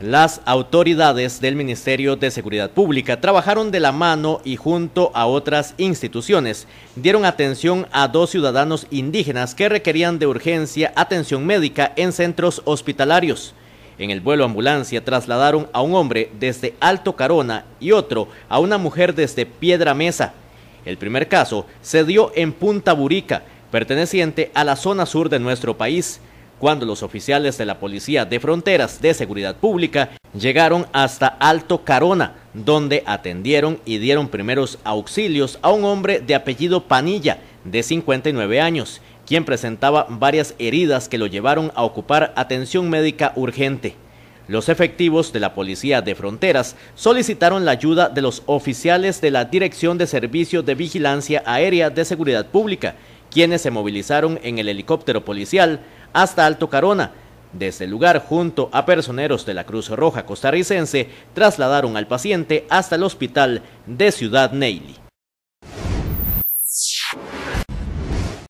Las autoridades del Ministerio de Seguridad Pública trabajaron de la mano y junto a otras instituciones dieron atención a dos ciudadanos indígenas que requerían de urgencia atención médica en centros hospitalarios. En el vuelo ambulancia trasladaron a un hombre desde Alto Carona y otro a una mujer desde Piedra Mesa. El primer caso se dio en Punta Burica, perteneciente a la zona sur de nuestro país cuando los oficiales de la Policía de Fronteras de Seguridad Pública llegaron hasta Alto Carona, donde atendieron y dieron primeros auxilios a un hombre de apellido Panilla, de 59 años, quien presentaba varias heridas que lo llevaron a ocupar atención médica urgente. Los efectivos de la Policía de Fronteras solicitaron la ayuda de los oficiales de la Dirección de Servicio de Vigilancia Aérea de Seguridad Pública, quienes se movilizaron en el helicóptero policial hasta Alto Carona. Desde el lugar, junto a personeros de la Cruz Roja costarricense, trasladaron al paciente hasta el hospital de Ciudad Neily.